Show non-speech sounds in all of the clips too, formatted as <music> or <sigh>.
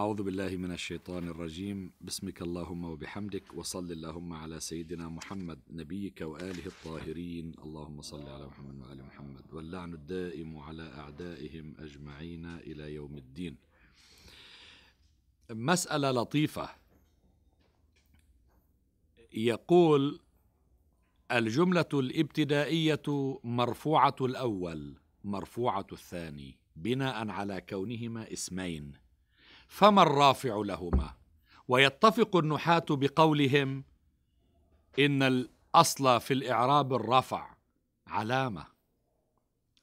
أعوذ بالله من الشيطان الرجيم بسمك اللهم وبحمدك وصل اللهم على سيدنا محمد نبيك وآله الطاهرين اللهم صل على محمد وآل محمد واللعن الدائم على أعدائهم أجمعين إلى يوم الدين مسألة لطيفة يقول الجملة الابتدائية مرفوعة الأول مرفوعة الثاني بناء على كونهما اسمين فما الرافع لهما ويتفق النحاة بقولهم إن الأصل في الإعراب الرفع علامة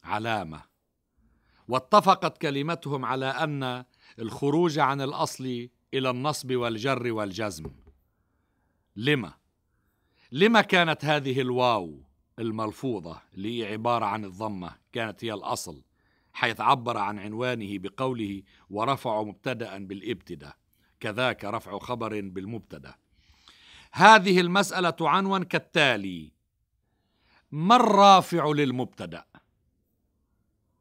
علامة واتفقت كلمتهم على أن الخروج عن الأصل إلى النصب والجر والجزم لما؟ لما كانت هذه الواو الملفوظة اللي هي عبارة عن الضمة كانت هي الأصل حيث عبر عن عنوانه بقوله ورفع مبتدا بالابتدا كذاك رفع خبر بالمبتدا هذه المساله تعنون كالتالي ما الرافع للمبتدا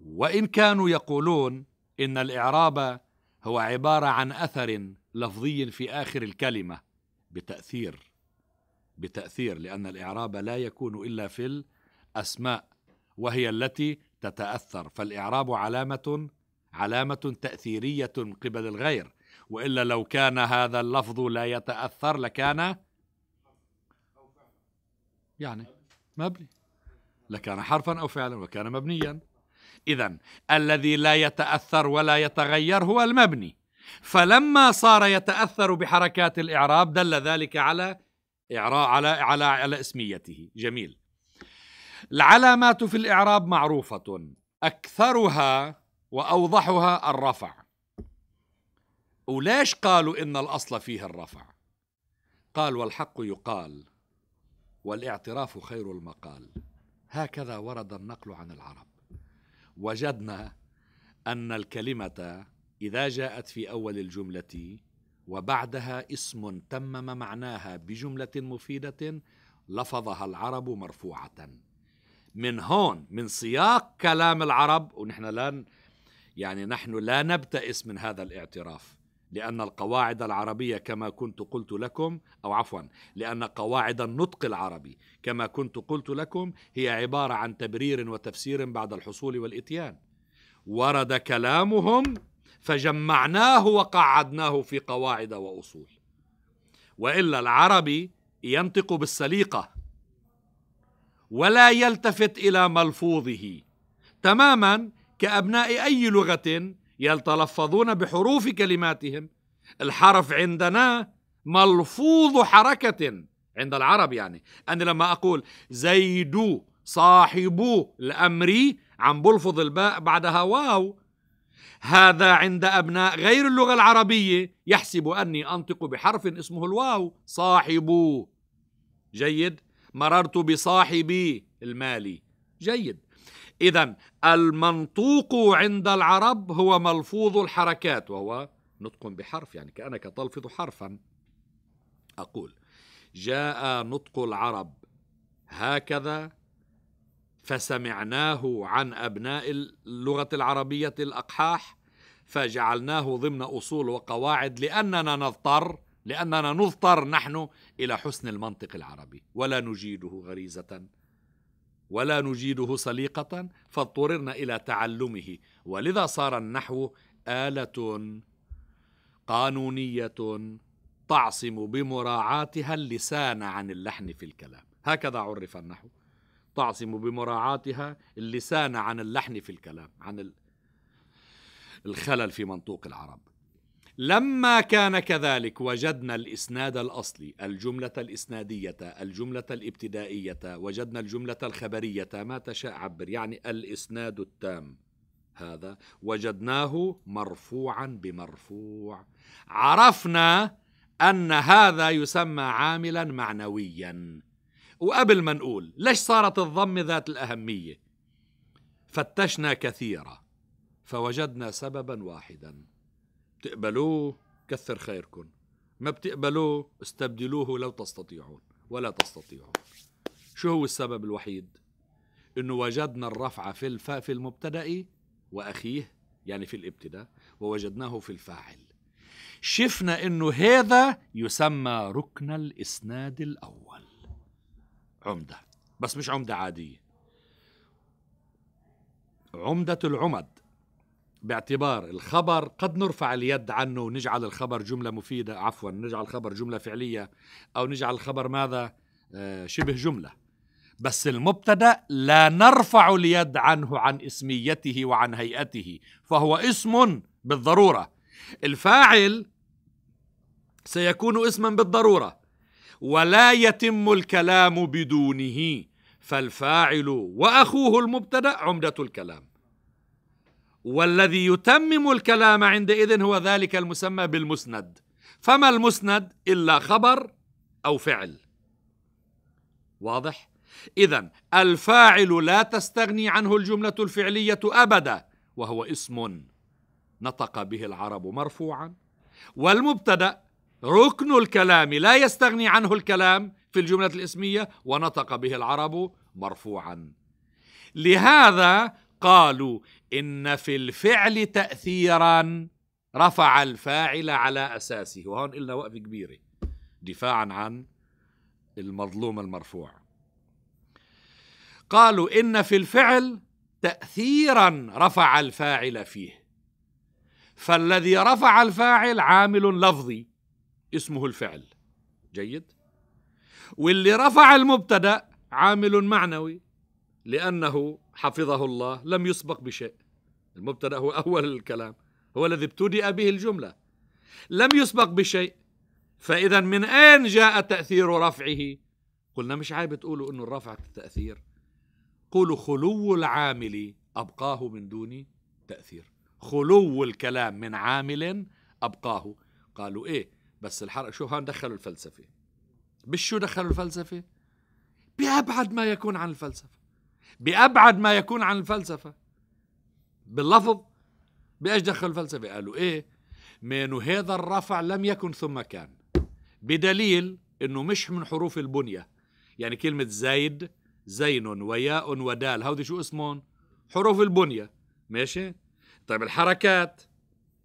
وان كانوا يقولون ان الاعراب هو عباره عن اثر لفظي في اخر الكلمه بتاثير بتاثير لان الاعراب لا يكون الا في الاسماء وهي التي تتاثر فالاعراب علامه علامه تاثيريه من قبل الغير والا لو كان هذا اللفظ لا يتاثر لكان يعني مبني لكان حرفا او فعلا وكان مبنيا اذا الذي لا يتاثر ولا يتغير هو المبني فلما صار يتاثر بحركات الاعراب دل ذلك على إعراء على على على اسميته جميل العلامات في الإعراب معروفة أكثرها وأوضحها الرفع وليش قالوا إن الأصل فيه الرفع قال والحق يقال والاعتراف خير المقال هكذا ورد النقل عن العرب وجدنا أن الكلمة إذا جاءت في أول الجملة وبعدها اسم تمم معناها بجملة مفيدة لفظها العرب مرفوعة من هون من سياق كلام العرب ونحن لا يعني نحن لا نبتئس من هذا الاعتراف لأن القواعد العربية كما كنت قلت لكم أو عفوا لأن قواعد النطق العربي كما كنت قلت لكم هي عبارة عن تبرير وتفسير بعد الحصول والإتيان ورد كلامهم فجمعناه وقعدناه في قواعد وأصول وإلا العربي ينطق بالسليقة ولا يلتفت الى ملفوظه تماما كابناء اي لغه يتلفظون بحروف كلماتهم الحرف عندنا ملفوظ حركه عند العرب يعني انا لما اقول زيد صاحب الامر عم بلفظ الباء بعدها واو هذا عند ابناء غير اللغه العربيه يحسب اني انطق بحرف اسمه الواو صاحب جيد مررت بصاحبي المالي جيد إذا المنطوق عند العرب هو ملفوظ الحركات وهو نطق بحرف يعني كأنك تلفظ حرفا أقول جاء نطق العرب هكذا فسمعناه عن أبناء اللغة العربية الأقحاح فجعلناه ضمن أصول وقواعد لأننا نضطر لأننا نضطر نحن إلى حسن المنطق العربي ولا نجيده غريزة ولا نجيده سليقة فاضطررنا إلى تعلمه ولذا صار النحو آلة قانونية تعصم بمراعاتها اللسان عن اللحن في الكلام هكذا عرف النحو تعصم بمراعاتها اللسان عن اللحن في الكلام عن الخلل في منطوق العرب لما كان كذلك وجدنا الإسناد الأصلي الجملة الإسنادية الجملة الابتدائية وجدنا الجملة الخبرية ما تشاء عبر يعني الإسناد التام هذا وجدناه مرفوعا بمرفوع عرفنا أن هذا يسمى عاملا معنويا وقبل ما نقول ليش صارت الضم ذات الأهمية فتشنا كثيرا فوجدنا سببا واحدا بتقبلوه كثر خيركم ما بتقبلوه استبدلوه لو تستطيعون ولا تستطيعون شو هو السبب الوحيد انه وجدنا الرفع في الفاء في المبتدا واخيه يعني في الابتداء ووجدناه في الفاعل شفنا انه هذا يسمى ركن الاسناد الاول عمده بس مش عمده عاديه عمده العمد باعتبار الخبر قد نرفع اليد عنه ونجعل الخبر جملة مفيدة عفوا نجعل الخبر جملة فعلية أو نجعل الخبر ماذا آه، شبه جملة بس المبتدا لا نرفع اليد عنه عن اسميته وعن هيئته فهو اسم بالضروره الفاعل سيكون اسما بالضروره ولا يتم الكلام بدونه فالفاعل واخوه المبتدا عمده الكلام والذي يتمم الكلام عندئذ هو ذلك المسمى بالمسند فما المسند الا خبر او فعل واضح اذا الفاعل لا تستغني عنه الجمله الفعليه ابدا وهو اسم نطق به العرب مرفوعا والمبتدا ركن الكلام لا يستغني عنه الكلام في الجمله الاسميه ونطق به العرب مرفوعا لهذا قالوا ان في الفعل تاثيرا رفع الفاعل على اساسه وهون إلنا وقفه كبيره دفاعا عن المظلوم المرفوع قالوا ان في الفعل تاثيرا رفع الفاعل فيه فالذي رفع الفاعل عامل لفظي اسمه الفعل جيد واللي رفع المبتدا عامل معنوي لأنه حفظه الله لم يسبق بشيء المبتدأ هو أول الكلام هو الذي ابتدأ به الجملة لم يسبق بشيء فإذا من أين جاء تأثير رفعه قلنا مش عيب تقولوا أنه الرفع التأثير قولوا خلو العامل أبقاه من دون تأثير خلو الكلام من عامل أبقاه قالوا إيه بس الحرق شو هون دخلوا الفلسفة بالشو دخلوا الفلسفة بأبعد ما يكون عن الفلسفة بأبعد ما يكون عن الفلسفة باللفظ بإيش دخل الفلسفة قالوا إيه من هذا الرفع لم يكن ثم كان بدليل انه مش من حروف البنيه يعني كلمه زيد زين وياء ودال هودي شو اسمهم حروف البنيه ماشي طيب الحركات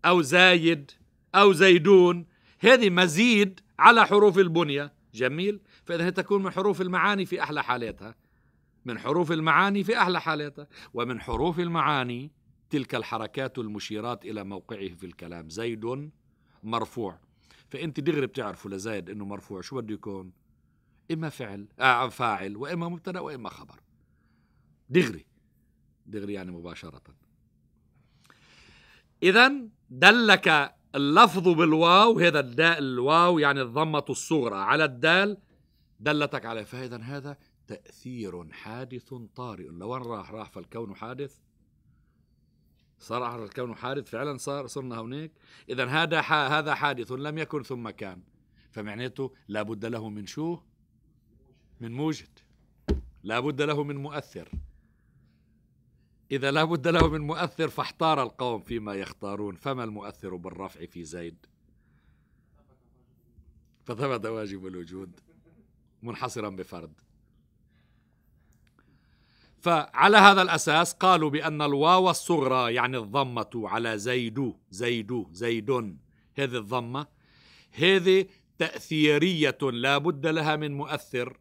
او زايد او زيدون هذه مزيد على حروف البنيه جميل فاذا تكون من حروف المعاني في احلى حالاتها من حروف المعاني في أحلى حالاتها ومن حروف المعاني تلك الحركات المشيرات إلى موقعه في الكلام زيد مرفوع فأنت دغري بتعرفوا لزايد أنه مرفوع شو بده يكون إما فعل آه فاعل وإما مبتدأ وإما خبر دغري دغري يعني مباشرة إذا دلك اللفظ بالواو هذا الداء الواو يعني الضمة الصغرى على الدال دلتك عليه فإذا هذا تأثير حادث طارئ لوين راح راح فالكون حادث صار الكون حادث فعلا صار صرنا هناك إذا هذا هذا حادث لم يكن ثم كان فمعناته لابد له من شو من موجد لابد له من مؤثر إذا لابد له من مؤثر فاحتار القوم فيما يختارون فما المؤثر بالرفع في زيد فثبت واجب الوجود منحصرا بفرد فعلى هذا الأساس قالوا بأن الواو الصغرى يعني الضمة على زيد زيد زيد هذه الضمة هذه تأثيرية لا بد لها من مؤثر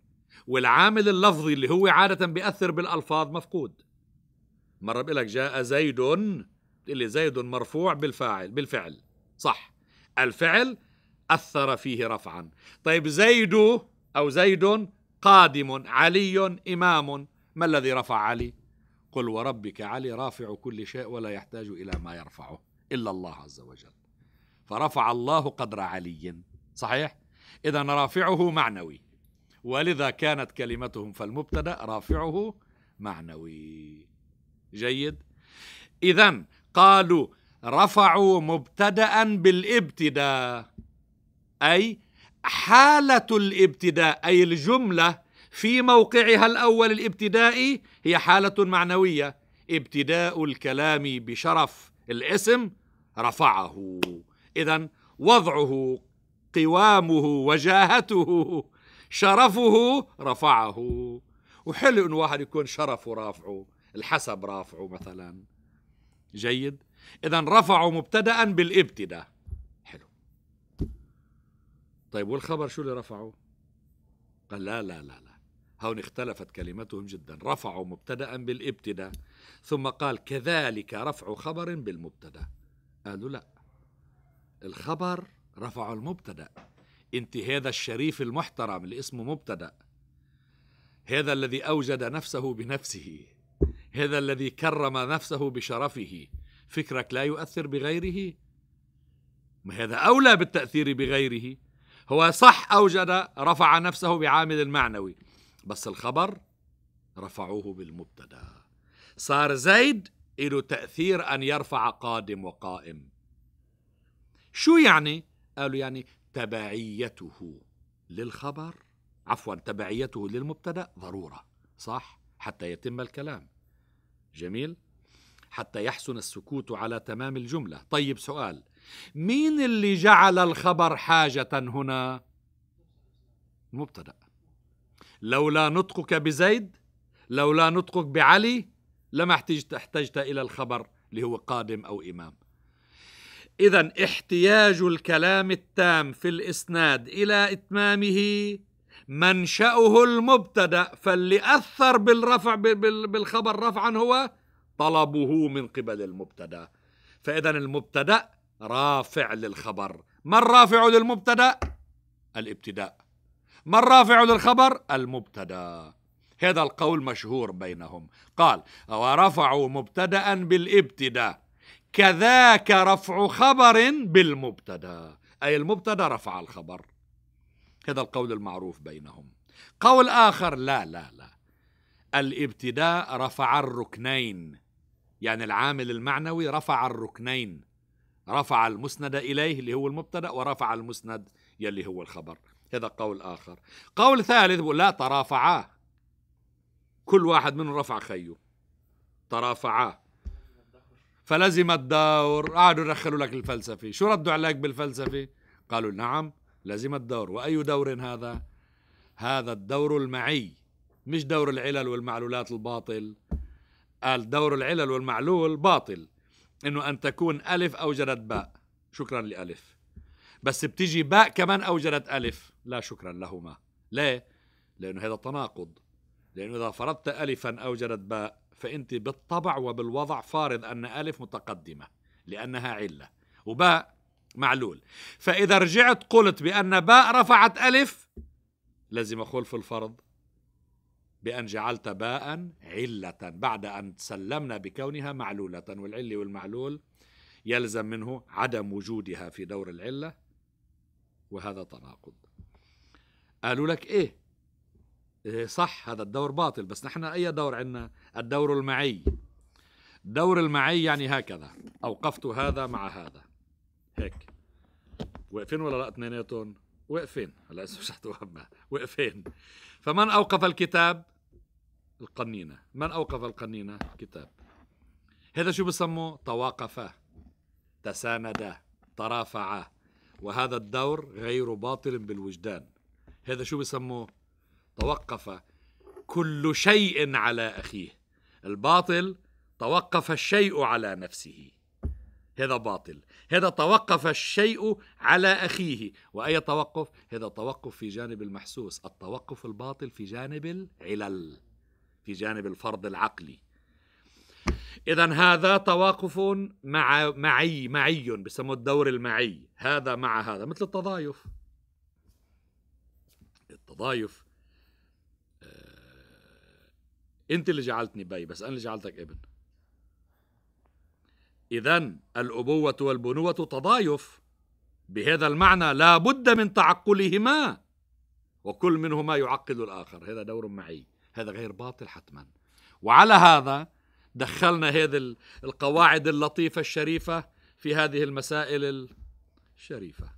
والعامل اللفظي اللي هو عادة بيأثر بالألفاظ مفقود مرة بقول لك جاء زيد اللي زيد مرفوع بالفاعل بالفعل صح الفعل أثر فيه رفعا طيب زيد أو زيد قادم علي إمام ما الذي رفع علي قل وربك علي رافع كل شيء ولا يحتاج إلى ما يرفعه إلا الله عز وجل فرفع الله قدر علي صحيح إذا رافعه معنوي ولذا كانت كلمتهم فالمبتدا رافعه معنوي جيد اذا قالوا رفعوا مبتدا بالابتداء اي حاله الابتداء اي الجمله في موقعها الاول الابتدائي هي حاله معنويه ابتداء الكلام بشرف الاسم رفعه اذا وضعه قوامه وجاهته شرفه رفعه وحلو انه واحد يكون شرفه رافعه الحسب رافعه مثلا جيد اذا رفعه مبتدا بالابتداء حلو طيب والخبر شو اللي رفعه قال لا لا لا لا هون اختلفت كلمتهم جدا رفعوا مبتدا بالابتداء ثم قال كذلك رفع خبر بالمبتدا قالوا لا الخبر رفع المبتدا انت هذا الشريف المحترم اللي اسمه مبتدا هذا الذي اوجد نفسه بنفسه هذا الذي كرم نفسه بشرفه فكرك لا يؤثر بغيره ما هذا اولى بالتاثير بغيره هو صح اوجد رفع نفسه بعامل المعنوي بس الخبر رفعوه بالمبتدا صار زيد له تأثير أن يرفع قادم وقائم شو يعني؟ قالوا يعني تبعيته للخبر عفوا تبعيته للمبتدا ضروره صح حتى يتم الكلام جميل حتى يحسن السكوت على تمام الجمله طيب سؤال مين اللي جعل الخبر حاجه هنا المبتدا لولا نطقك بزيد لولا نطقك بعلي لما احتجت احتجت الى الخبر اللي هو قادم او امام اذا احتياج الكلام التام في الاسناد الى اتمامه منشاه المبتدا فاللي اثر بالرفع بالخبر رفعا هو طلبه من قبل المبتدا فاذا المبتدا رافع للخبر ما الرافع للمبتدا الابتداء ما الرافع للخبر المبتدا هذا القول مشهور بينهم قال ورفعوا مبتدا بالابتداء كذاك رفع خبر بالمبتدا اي المبتدا رفع الخبر هذا القول المعروف بينهم قول اخر لا لا لا الابتداء رفع الركنين يعني العامل المعنوي رفع الركنين رفع المسند اليه اللي هو المبتدا ورفع المسند يلي هو الخبر هذا قول آخر قول ثالث لا ترافعا كل واحد منهم رفع خيه ترافعا فلزم الدور قعدوا يدخلوا لك الفلسفه شو ردوا عليك بالفلسفه قالوا نعم لزم الدور واي دور هذا هذا الدور المعي مش دور العلل والمعلولات الباطل قال دور العلل والمعلول باطل انه ان تكون الف اوجدت باء شكرا لالف بس بتيجي باء كمان أوجدت ألف لا شكرا لهما ليه؟ لأنه هذا تناقض لأنه إذا فرضت ألفا أوجدت باء فأنت بالطبع وبالوضع فارض أن ألف متقدمة لأنها علة وباء معلول فإذا رجعت قلت بأن باء رفعت ألف لازم اقول في الفرض بأن جعلت باء علة بعد أن تسلمنا بكونها معلولة والعلة والمعلول يلزم منه عدم وجودها في دور العلة وهذا تناقض قالوا لك إيه, إيه صح هذا الدور باطل بس نحن أي دور عندنا الدور المعي دور المعي يعني هكذا أوقفت هذا مع هذا هيك واقفين ولا لا اثنيناتهم واقفين هلا <laughs> مش حتوهمها واقفين فمن أوقف الكتاب القنينة من أوقف القنينة كتاب هذا شو بسموه تواقفا تساندا ترافعا وهذا الدور غير باطل بالوجدان هذا شو بسموه توقف كل شيء على أخيه الباطل توقف الشيء على نفسه هذا باطل هذا توقف الشيء على أخيه وأي توقف هذا توقف في جانب المحسوس التوقف الباطل في جانب العلل في جانب الفرض العقلي اذا هذا تواقف مع معي معي بسموه الدور المعي هذا مع هذا مثل التضايف التضايف آه، انت اللي جعلتني بي بس انا اللي جعلتك ابن اذا الابوه والبنوه تضايف بهذا المعنى لا بد من تعقلهما وكل منهما يعقد الاخر هذا دور معي هذا غير باطل حتما وعلى هذا دخلنا هذه القواعد اللطيفة الشريفة في هذه المسائل الشريفة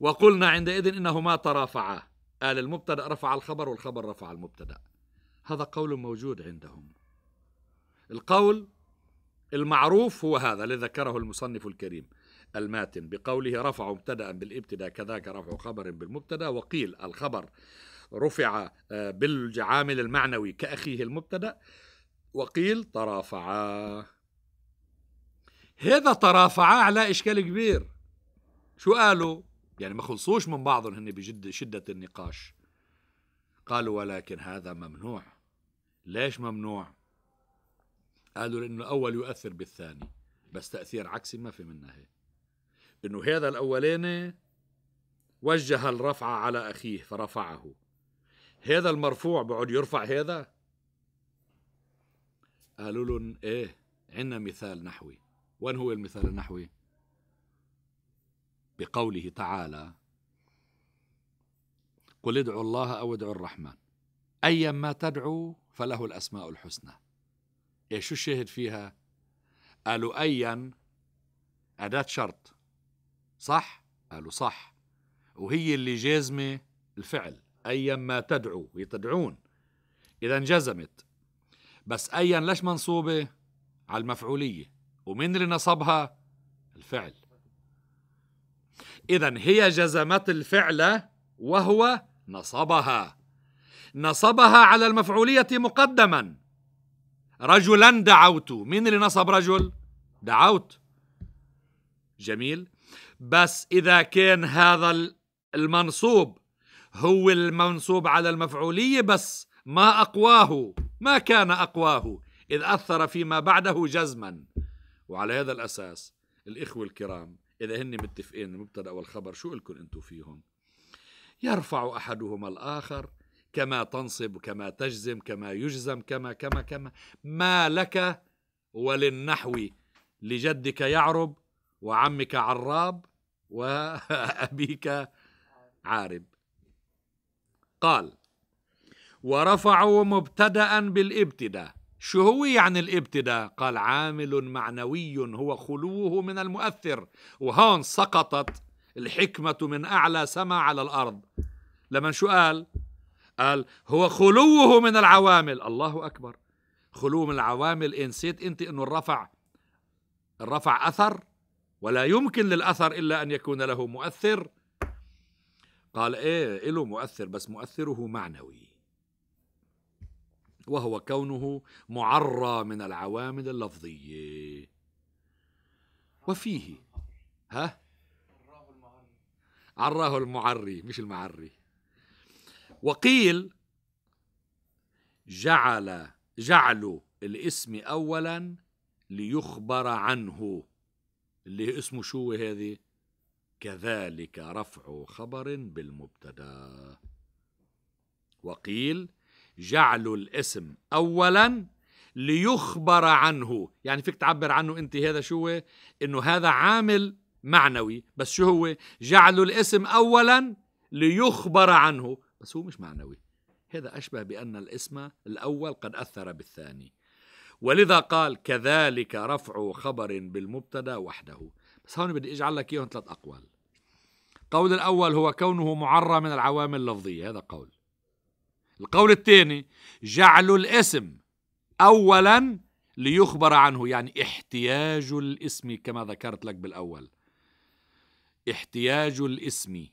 وقلنا عندئذ إنهما ترافعا آل المبتدأ رفع الخبر والخبر رفع المبتدأ هذا قول موجود عندهم القول المعروف هو هذا الذي ذكره المصنف الكريم الماتن بقوله رفع مبتدا بالابتداء كذاك رفع خبر بالمبتدا وقيل الخبر رفع بالعامل المعنوي كأخيه المبتدا وقيل ترافعا هذا ترافعا على إشكال كبير شو قالوا؟ يعني ما خلصوش من بعضهم هني بجد شدة النقاش قالوا ولكن هذا ممنوع ليش ممنوع؟ قالوا لأنه الأول يؤثر بالثاني بس تأثير عكسي ما في منه هيك انه هذا الاولاني وجه الرفع على اخيه فرفعه هذا المرفوع بعد يرفع هذا قالوا لهم ايه عندنا مثال نحوي وين هو المثال النحوي بقوله تعالى قل ادعوا الله أو ادعوا الرحمن أيا ما تدعو فله الأسماء الحسنى إيه شو الشاهد فيها قالوا أيا أداة شرط صح قالوا صح وهي اللي جازمة الفعل أيا ما هي يتدعون إذا انجزمت بس أيا ليش منصوبة على المفعولية ومين اللي نصبها الفعل إذا هي جزمت الفعل وهو نصبها نصبها على المفعولية مقدما رجلا دعوت مين اللي نصب رجل دعوت جميل بس إذا كان هذا المنصوب هو المنصوب على المفعولية بس ما أقواه ما كان أقواه إذ أثر فيما بعده جزما وعلى هذا الأساس الإخوة الكرام إذا هن متفقين المبتدأ والخبر شو لكم أنتم فيهم يرفع أحدهما الآخر كما تنصب كما تجزم كما يجزم كما كما كما ما لك وللنحو لجدك يعرب وعمك عراب <laughs> وأبيك عارب قال ورفعوا مبتدا بالابتداء شو هو يعني الابتداء قال عامل معنوي هو خلوه من المؤثر وهون سقطت الحكمة من أعلى سما على الأرض لما شو قال قال هو خلوه من العوامل الله أكبر خلوه من العوامل انسيت نسيت أنت أنه الرفع الرفع أثر ولا يمكن للأثر إلا أن يكون له مؤثر قال إيه له مؤثر بس مؤثره معنوي وهو كونه معرى من العوامل اللفظية وفيه ها عراه المعري مش المعري وقيل جعل جعل الاسم أولا ليخبر عنه اللي اسمه شو هذه كذلك رفع خبر بالمبتدا وقيل جعل الاسم أولا ليخبر عنه يعني فيك تعبر عنه أنت هذا شو إنه هذا عامل معنوي بس شو هو جعل الاسم أولا ليخبر عنه بس هو مش معنوي هذا أشبه بأن الاسم الأول قد أثر بالثاني ولذا قال كذلك رفع خبر بالمبتدا وحده بس هون بدي اجعل لك اياهم ثلاث اقوال القول الاول هو كونه معرى من العوامل اللفظيه هذا قول القول الثاني جعل الاسم اولا ليخبر عنه يعني احتياج الاسم كما ذكرت لك بالاول احتياج الاسم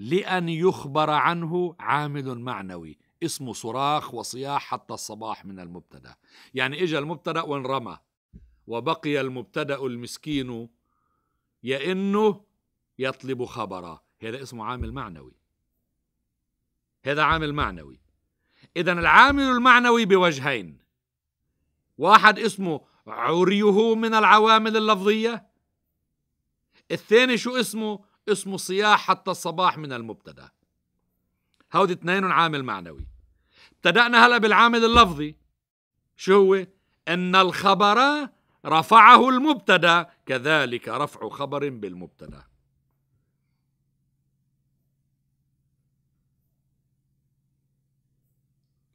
لأن يخبر عنه عامل معنوي اسمه صراخ وصياح حتى الصباح من المبتدا يعني اجى المبتدا وانرمى وبقي المبتدا المسكين يئن يطلب خبرا هذا اسمه عامل معنوي هذا عامل معنوي إذا العامل المعنوي بوجهين واحد اسمه عريه من العوامل اللفظية الثاني شو اسمه اسمه صياح حتى الصباح من المبتدا هودي اثنين عامل معنوي ابتدأنا هلا بالعامل اللفظي شو هو ان الخبر رفعه المبتدا كذلك رفع خبر بالمبتدا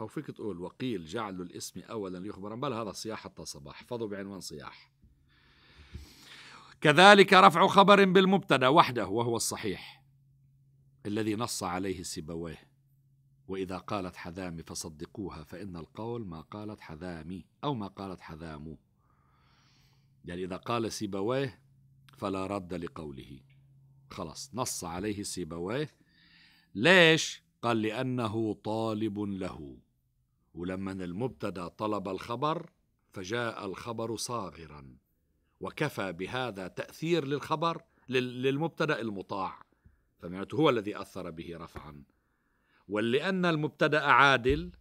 أو فيك تقول وقيل جعلوا الاسم أولا ليخبرا بل هذا صياح حتى صباح احفظوا بعنوان صياح كذلك رفع خبر بالمبتدا وحده وهو الصحيح الذي نص عليه سيبويه وإذا قالت حذامي فصدقوها فإن القول ما قالت حذامي أو ما قالت حذامو يعني إذا قال سيبويه فلا رد لقوله خلاص نص عليه سيبويه ليش قال لأنه طالب له ولما المبتدا طلب الخبر فجاء الخبر صاغرا وكفى بهذا تاثير للخبر للمبتدا المطاع فمعناته هو الذي اثر به رفعا ولان المبتدا عادل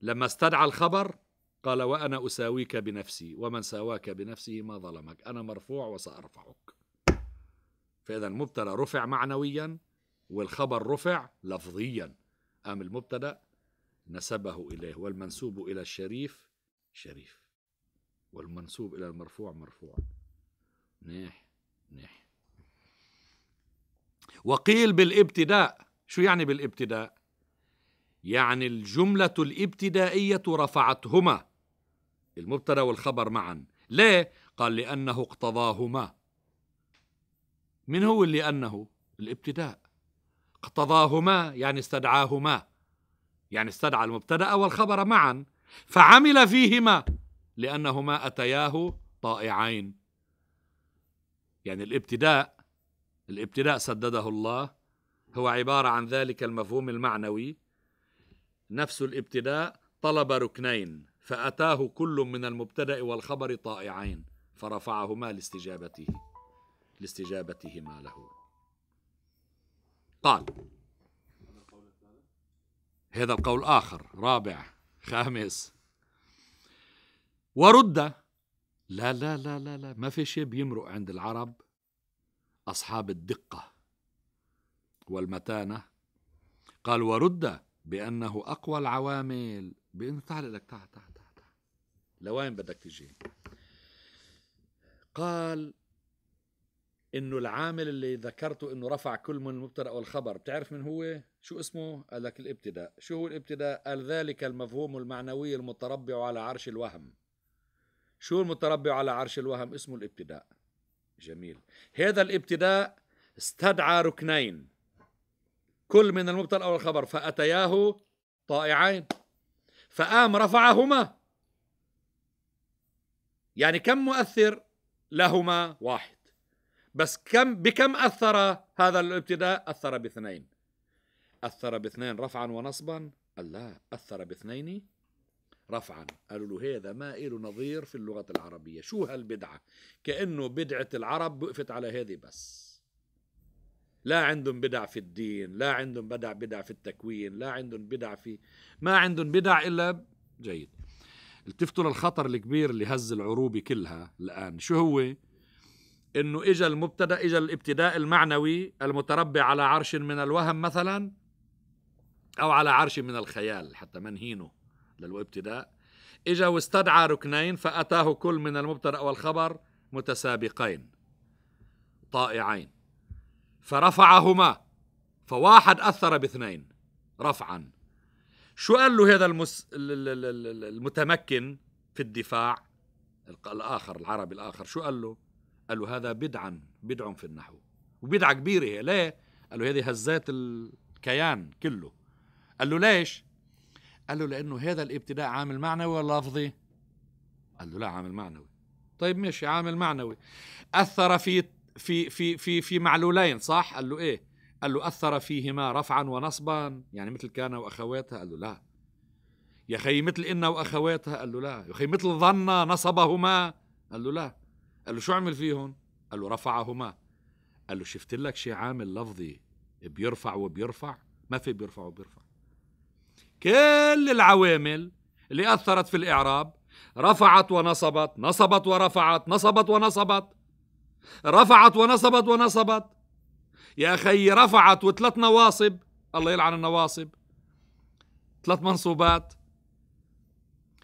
لما استدعى الخبر قال وانا اساويك بنفسي ومن ساواك بنفسه ما ظلمك انا مرفوع وسارفعك فاذا المبتدا رفع معنويا والخبر رفع لفظيا ام المبتدا نسبه إليه والمنسوب إلى الشريف شريف والمنسوب إلى المرفوع مرفوع منيح منيح وقيل بالابتداء شو يعني بالابتداء يعني الجملة الابتدائية رفعتهما المبتدا والخبر معا ليه قال لأنه اقتضاهما من هو اللي أنه الابتداء اقتضاهما يعني استدعاهما يعني استدعى المبتدا والخبر معا فعمل فيهما لانهما اتياه طائعين يعني الابتداء الابتداء سدده الله هو عباره عن ذلك المفهوم المعنوي نفس الابتداء طلب ركنين فاتاه كل من المبتدا والخبر طائعين فرفعهما لاستجابته لاستجابتهما له قال هذا القول آخر رابع خامس ورد لا لا لا لا لا ما في شيء بيمرق عند العرب أصحاب الدقة والمتانة قال ورد بأنه أقوى العوامل بأنه تعال لك تعال تعال تعال, لوين بدك تجي قال انه العامل اللي ذكرته انه رفع كل من المبتدا والخبر بتعرف من هو شو اسمه قال لك الابتداء شو هو الابتداء قال ذلك المفهوم المعنوي المتربع على عرش الوهم شو المتربع على عرش الوهم اسمه الابتداء جميل هذا الابتداء استدعى ركنين كل من المبتدا والخبر فاتياه طائعين فقام رفعهما يعني كم مؤثر لهما واحد بس كم بكم أثر هذا الابتداء أثر باثنين أثر باثنين رفعا ونصبا قال لا أثر باثنين رفعا قالوا له هذا ما له نظير في اللغة العربية شو هالبدعة كأنه بدعة العرب وقفت على هذه بس لا عندهم بدع في الدين لا عندهم بدع بدع في التكوين لا عندهم بدع في ما عندهم بدع إلا جيد التفتوا للخطر الكبير اللي هز العروبة كلها الآن شو هو انه اجى المبتدا اجى الابتداء المعنوي المتربع على عرش من الوهم مثلا او على عرش من الخيال حتى منهينه للابتداء اجى واستدعى ركنين فاتاه كل من المبتدا والخبر متسابقين طائعين فرفعهما فواحد اثر باثنين رفعا شو قال له هذا المس... المتمكن في الدفاع الاخر العربي الاخر شو قال له قالوا هذا بدعا بدع في النحو وبدعة كبيرة هي ليه؟ قالوا هذه هزات الكيان كله قال له ليش؟ قال له لأنه هذا الابتداء عامل معنوي ولا لفظي؟ قال له لا عامل معنوي طيب ماشي عامل معنوي أثر في في في في في معلولين صح؟ قال له إيه؟ قال له أثر فيهما رفعا ونصبا يعني مثل كان وأخواتها قال له لا يا خي مثل إن وأخواتها قال له لا يا خي مثل ظن نصبهما قال له لا قال له شو عمل فيهم قال له رفعهما قال له شفت لك شي عامل لفظي بيرفع وبيرفع ما في بيرفع وبيرفع كل العوامل اللي أثرت في الإعراب رفعت ونصبت نصبت ورفعت نصبت ونصبت رفعت ونصبت ونصبت يا أخي رفعت وثلاث نواصب الله يلعن النواصب ثلاث منصوبات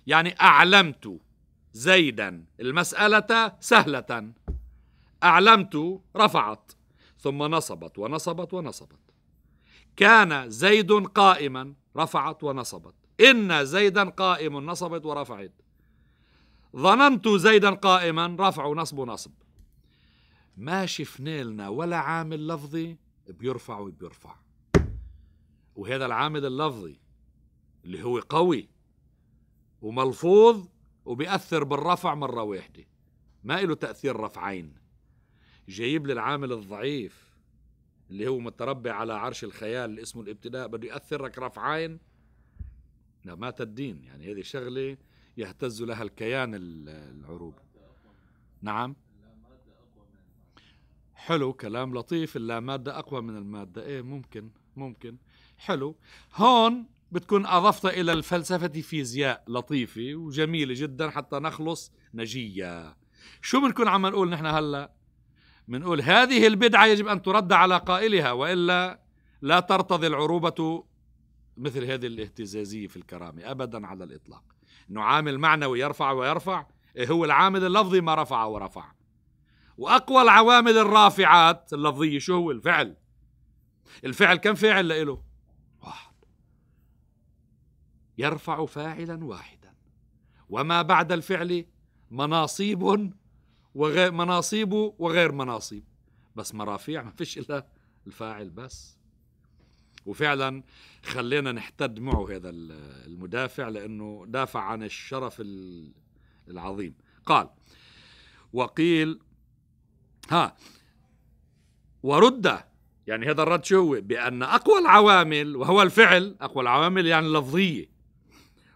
يعني أعلمت زيدا المسألة سهلة أعلمت رفعت ثم نصبت ونصبت ونصبت كان زيد قائما رفعت ونصبت إن زيدا قائم نصبت ورفعت ظننت زيدا قائما رفع نصب ونصب ما شفنا لنا ولا عامل لفظي بيرفع وبيرفع وهذا العامل اللفظي اللي هو قوي وملفوظ وبيأثر بالرفع مرة واحدة ما له تأثير رفعين جايب لي العامل الضعيف اللي هو متربي على عرش الخيال اللي اسمه الابتلاء بده يأثر لك رفعين لا مات الدين يعني هذه شغلة يهتز لها الكيان العروب نعم حلو كلام لطيف اللا مادة أقوى من المادة إيه ممكن ممكن حلو هون بتكون أضفت إلى الفلسفة فيزياء لطيفة وجميلة جدا حتى نخلص نجية شو بنكون عم نقول نحن هلا بنقول هذه البدعة يجب أن ترد على قائلها وإلا لا ترتضي العروبة مثل هذه الاهتزازية في الكرامة أبدا على الإطلاق أنه عامل معنوي يرفع ويرفع إيه هو العامل اللفظي ما رفع ورفع وأقوى العوامل الرافعات اللفظية شو هو الفعل الفعل كم فاعل له يرفع فاعلا واحدا وما بعد الفعل مناصيب وغير مناصيب وغير مناصيب بس مرافيع ما فيش إلا الفاعل بس وفعلا خلينا نحتد معه هذا المدافع لأنه دافع عن الشرف العظيم قال وقيل ها ورد يعني هذا الرد شو هو بأن أقوى العوامل وهو الفعل أقوى العوامل يعني اللفظية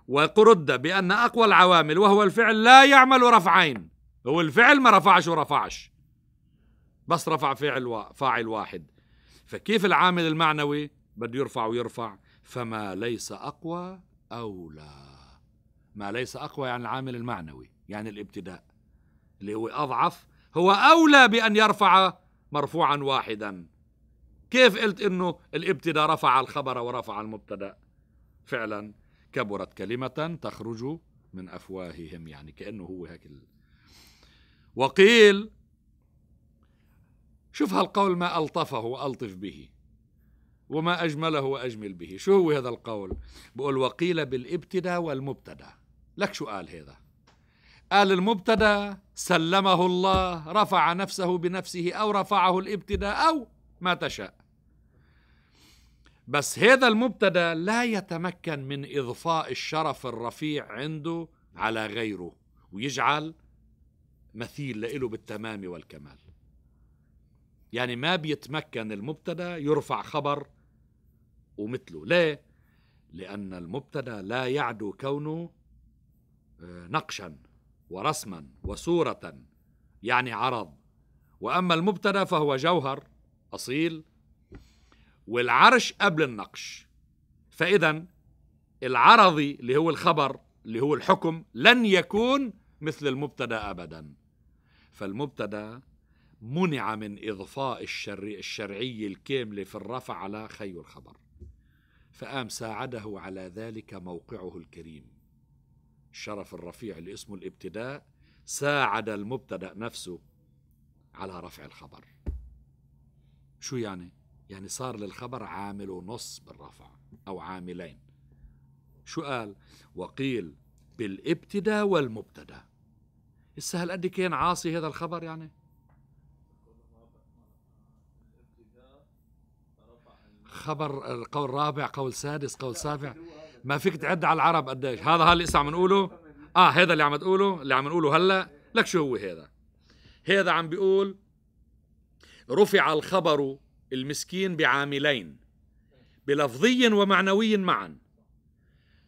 وقرد بأن أقوى العوامل وهو الفعل لا يعمل رفعين هو الفعل ما رفعش ورفعش بس رفع فعل فاعل واحد فكيف العامل المعنوي بده يرفع ويرفع فما ليس أقوى أولى ما ليس أقوى يعني العامل المعنوي يعني الابتداء اللي هو أضعف هو أولى بأن يرفع مرفوعا واحدا كيف قلت إنه الابتداء رفع الخبر ورفع المبتدأ فعلا كبرت كلمة تخرج من أفواههم يعني كأنه هو هيك وقيل شوف هالقول ما ألطفه وألطف به وما أجمله وأجمل به شو هو هذا القول بقول وقيل بالابتداء والمبتدا لك شو قال هذا قال المبتدا سلمه الله رفع نفسه بنفسه أو رفعه الابتداء أو ما تشاء بس هذا المبتدا لا يتمكن من اضفاء الشرف الرفيع عنده على غيره ويجعل مثيل لإله بالتمام والكمال يعني ما بيتمكن المبتدا يرفع خبر ومثله ليه لان المبتدا لا يعدو كونه آه، نقشا ورسما وصوره يعني عرض واما المبتدا فهو جوهر اصيل والعرش قبل النقش فإذا العرضي اللي هو الخبر اللي هو الحكم لن يكون مثل المبتدا أبدا فالمبتدا منع من إضفاء الشرعي الشرعية الكاملة في الرفع على خي الخبر فقام ساعده على ذلك موقعه الكريم الشرف الرفيع اللي اسمه الابتداء ساعد المبتدا نفسه على رفع الخبر شو يعني يعني صار للخبر عامل ونص بالرفع أو عاملين شو قال وقيل بالابتداء والمبتدا إسا هل قد كان عاصي هذا الخبر يعني خبر قول رابع قول سادس قول سابع ما فيك تعد على العرب قديش هذا هاللي لسه عم نقوله اه هذا اللي عم تقوله اللي عم نقوله هلا لك شو هو هذا هذا عم بيقول رفع الخبر المسكين بعاملين بلفظي ومعنوي معا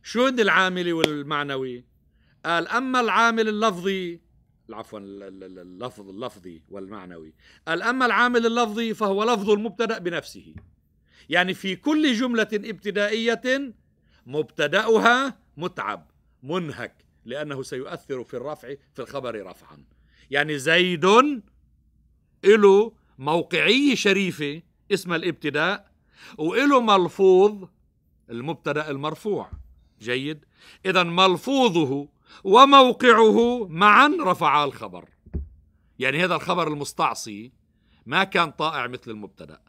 شو العامل والمعنوي قال أما العامل اللفظي عفوا اللفظ اللفظي والمعنوي قال أما العامل اللفظي فهو لفظ المبتدأ بنفسه يعني في كل جملة ابتدائية مبتدأها متعب منهك لأنه سيؤثر في الرفع في الخبر رفعا يعني زيد له موقعية شريفة اسم الابتداء وإله ملفوظ المبتدا المرفوع جيد اذا ملفوظه وموقعه معا رفعا الخبر يعني هذا الخبر المستعصي ما كان طائع مثل المبتدا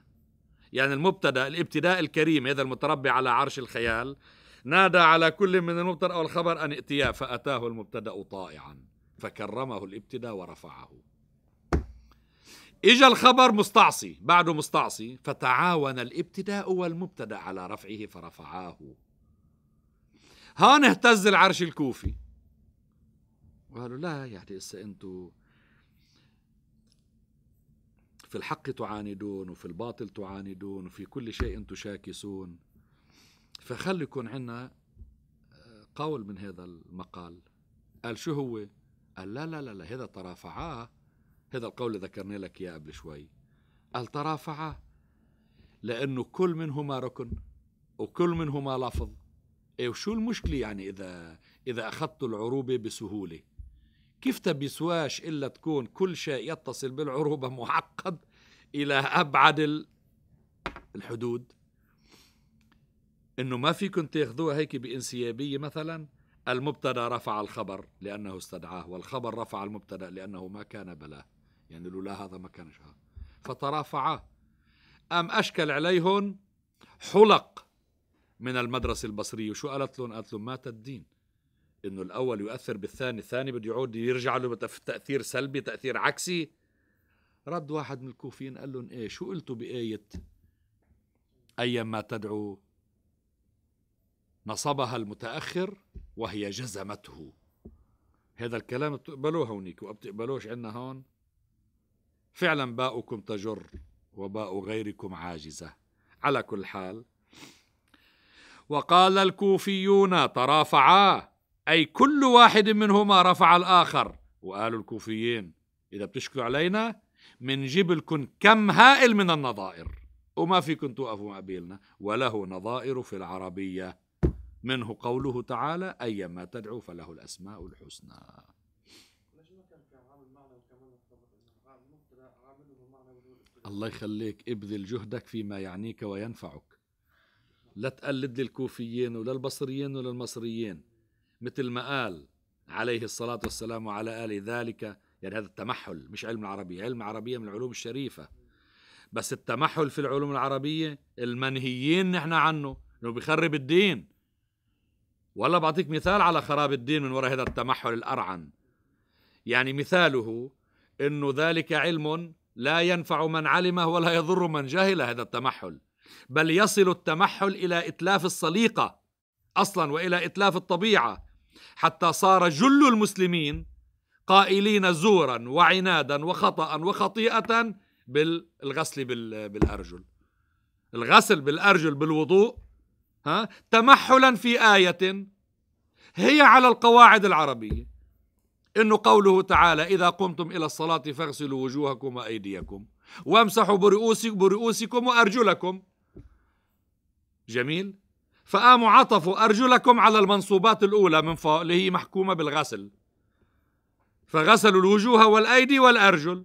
يعني المبتدا الابتداء الكريم هذا المتربي على عرش الخيال نادى على كل من المبتدا والخبر ان ائتيا فاتاه المبتدا طائعا فكرمه الابتداء ورفعه إجا الخبر مستعصي بعده مستعصي فتعاون الابتداء والمبتدا على رفعه فرفعاه هان اهتز العرش الكوفي وقالوا لا يعني إسا أنتوا في الحق تعاندون وفي الباطل تعاندون وفي كل شيء تشاكسون فخلي يكون عندنا آه، قول من هذا المقال قال شو هو؟ قال لا لا لا, لا هذا ترافعاه هذا القول اللي ذكرنا لك إياه قبل شوي قال ترافعا لأنه كل منهما ركن وكل منهما لفظ إيه وشو المشكلة يعني إذا إذا أخذت العروبة بسهولة كيف تبسواش إلا تكون كل شيء يتصل بالعروبة معقد إلى أبعد الحدود إنه ما فيكم تاخذوها هيك بإنسيابية مثلا المبتدا رفع الخبر لأنه استدعاه والخبر رفع المبتدا لأنه ما كان بلاه يعني لولا هذا ما كانش هذا فترافعا أم أشكل عليهم حلق من المدرسة البصرية وشو قالت لهم قالت لهم مات الدين إنه الأول يؤثر بالثاني الثاني بده يعود يرجع له تأثير سلبي تأثير عكسي رد واحد من الكوفيين قال لهم إيه شو قلتوا بآية أيا ما تدعو نصبها المتأخر وهي جزمته هذا الكلام بتقبلوه هونيك وبتقبلوش عندنا هون فعلا باؤكم تجر وباء غيركم عاجزة على كل حال وقال الكوفيون ترافعا أي كل واحد منهما رفع الآخر وقالوا الكوفيين إذا بتشكلوا علينا من جبلكم كم هائل من النظائر وما فيكم توقفوا مقابلنا وله نظائر في العربية منه قوله تعالى أيما تدعو فله الأسماء الحسنى الله يخليك ابذل جهدك فيما يعنيك وينفعك لا تقلد للكوفيين ولا البصريين ولا المصريين مثل ما قال عليه الصلاة والسلام وعلى آله ذلك يعني هذا التمحل مش علم العربية علم العربية من العلوم الشريفة بس التمحل في العلوم العربية المنهيين نحن عنه انه بيخرب الدين ولا بعطيك مثال على خراب الدين من وراء هذا التمحل الأرعن يعني مثاله انه ذلك علم لا ينفع من علمه ولا يضر من جهل هذا التمحل بل يصل التمحل الى اتلاف السليقه اصلا والى اتلاف الطبيعه حتى صار جل المسلمين قائلين زورا وعنادا وخطا وخطيئه بالغسل بالارجل الغسل بالارجل بالوضوء ها تمحلا في ايه هي على القواعد العربيه انه قوله تعالى اذا قمتم الى الصلاه فاغسلوا وجوهكم وايديكم وامسحوا برؤوسكم برؤوسكم وارجلكم جميل فقاموا عطفوا ارجلكم على المنصوبات الاولى من فوق اللي هي محكومه بالغسل فغسلوا الوجوه والايدي والارجل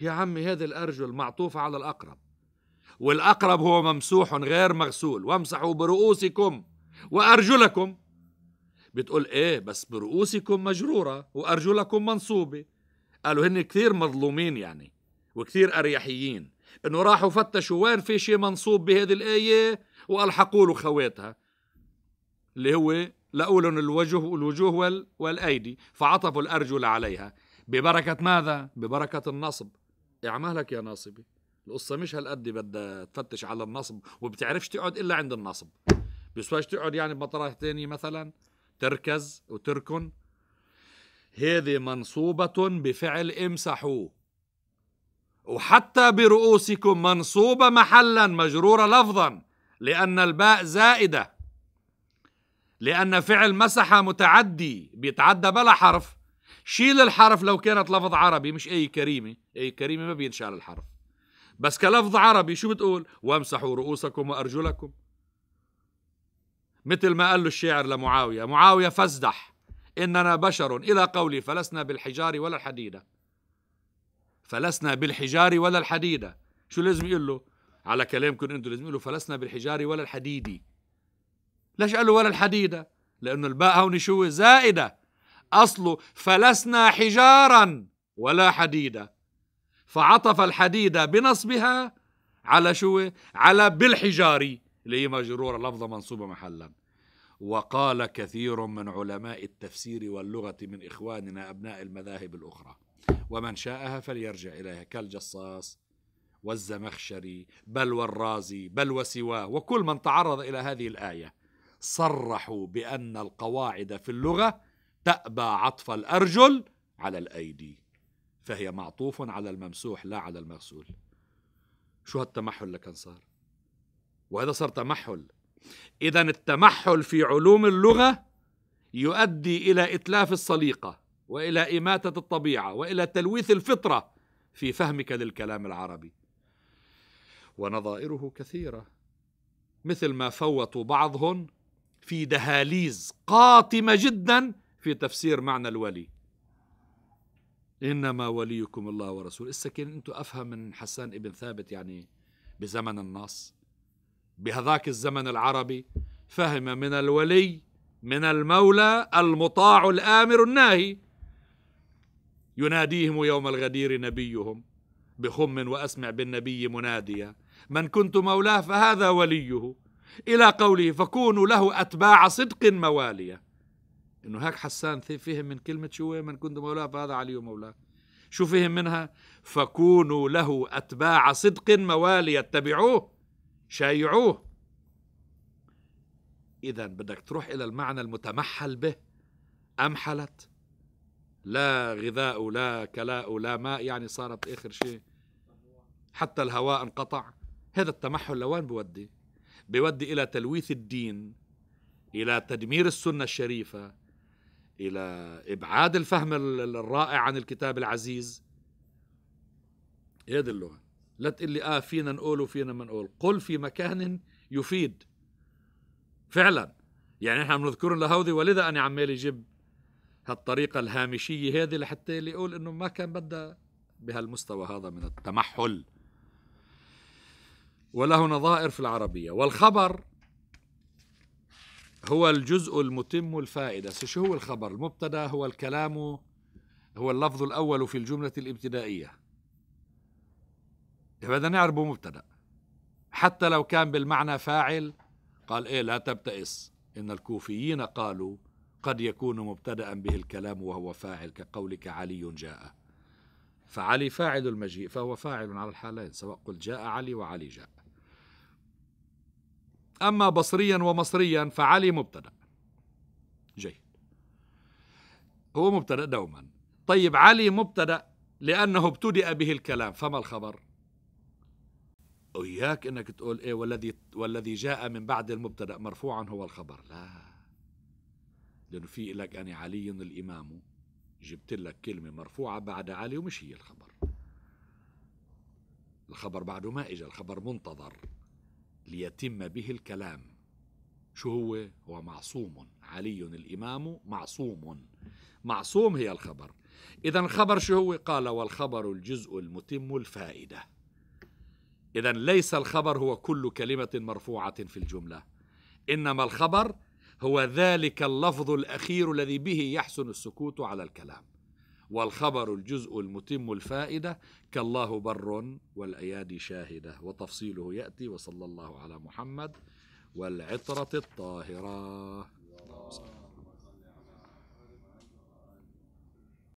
يا عمي هذه الارجل معطوفه على الاقرب والاقرب هو ممسوح غير مغسول وامسحوا برؤوسكم وارجلكم بتقول ايه بس برؤوسكم مجروره وارجلكم منصوبه قالوا هن كثير مظلومين يعني وكثير اريحيين انه راحوا فتشوا وين في شيء منصوب بهذه الايه والحقوا له خواتها اللي هو لقوا لهم الوجه والوجوه والايدي فعطفوا الارجل عليها ببركه ماذا ببركه النصب اعمالك يا ناصبي القصه مش هالقد بدها تفتش على النصب وبتعرفش تقعد الا عند النصب بسواش تقعد يعني بمطرح تاني مثلا تركز وتركن هذه منصوبة بفعل امسحوا وحتى برؤوسكم منصوبة محلا مجرورة لفظا لأن الباء زائدة لأن فعل مسح متعدي بيتعدى بلا حرف شيل الحرف لو كانت لفظ عربي مش أي كريمة أي كريمة ما بينشال الحرف بس كلفظ عربي شو بتقول وامسحوا رؤوسكم وأرجلكم مثل ما قال له الشاعر لمعاوية معاوية فازدح إننا بشر إلى قولي فلسنا بالحجار ولا الحديدة فلسنا بالحجار ولا الحديدة شو لازم يقول له على كلامكم انتم لازم يقول له فلسنا بالحجار ولا الحديدي ليش قال له ولا الحديدة لأنه الباء هون شو زائدة أصله فلسنا حجارا ولا حديدة فعطف الحديدة بنصبها على شو على بالحجاري اللي هي مجرورة لفظة منصوبة محلا وقال كثير من علماء التفسير واللغة من إخواننا أبناء المذاهب الأخرى ومن شاءها فليرجع إليها كالجصاص والزمخشري بل والرازي بل وسواه وكل من تعرض إلى هذه الآية صرحوا بأن القواعد في اللغة تأبى عطف الأرجل على الأيدي فهي معطوف على الممسوح لا على المغسول شو هالتمحل اللي كان صار وهذا صار تمحل إذا التمحل في علوم اللغة يؤدي إلى إتلاف السليقة وإلى إماتة الطبيعة وإلى تلويث الفطرة في فهمك للكلام العربي ونظائره كثيرة مثل ما فوتوا بعضهم في دهاليز قاتمه جدا في تفسير معنى الولي إنما وليكم الله ورسوله إسا كان أفهم من حسان ابن ثابت يعني بزمن النص بهذاك الزمن العربي فهم من الولي من المولى المطاع الامر الناهي يناديهم يوم الغدير نبيهم بخم واسمع بالنبي مناديا من كنت مولاه فهذا وليه الى قوله فكونوا له اتباع صدق مواليا انه هاك حسان فهم من كلمه شو من كنت مولاه فهذا علي مولاه شو فهم منها فكونوا له اتباع صدق مواليا اتبعوه شايعوه إذا بدك تروح إلى المعنى المتمحل به أمحلت لا غذاء لا كلاء لا ماء يعني صارت آخر شيء حتى الهواء انقطع هذا التمحل لوين بودي بودي إلى تلويث الدين إلى تدمير السنة الشريفة إلى إبعاد الفهم الرائع عن الكتاب العزيز هذه اللغة لا تقول لي اه فينا نقول وفينا ما نقول قل في مكان يفيد فعلا يعني احنا بنذكر لهودي ولذا انا عمال يجيب هالطريقه الهامشيه هذه لحتى اللي يقول انه ما كان بدها بهالمستوى هذا من التمحل وله نظائر في العربيه والخبر هو الجزء المتم الفائده شو هو الخبر المبتدا هو الكلام هو اللفظ الاول في الجمله الابتدائيه بدنا نعربه مبتدا حتى لو كان بالمعنى فاعل قال ايه لا تبتئس ان الكوفيين قالوا قد يكون مبتدا به الكلام وهو فاعل كقولك علي جاء فعلي فاعل المجيء فهو فاعل على الحالين سواء قل جاء علي وعلي جاء اما بصريا ومصريا فعلي مبتدا جيد هو مبتدا دوما طيب علي مبتدا لانه ابتدأ به الكلام فما الخبر وإياك أنك تقول إيه والذي والذي جاء من بعد المبتدأ مرفوعا هو الخبر لا لأنه في لك أنا يعني علي الإمام جبت لك كلمة مرفوعة بعد علي ومش هي الخبر الخبر بعده ما اجى الخبر منتظر ليتم به الكلام شو هو هو معصوم علي الإمام معصوم معصوم هي الخبر إذا الخبر شو هو قال والخبر الجزء المتم الفائدة إذا ليس الخبر هو كل كلمة مرفوعة في الجملة إنما الخبر هو ذلك اللفظ الأخير الذي به يحسن السكوت على الكلام والخبر الجزء المتم الفائدة كالله بر والأيادي شاهدة وتفصيله يأتي وصلى الله على محمد والعطرة الطاهرة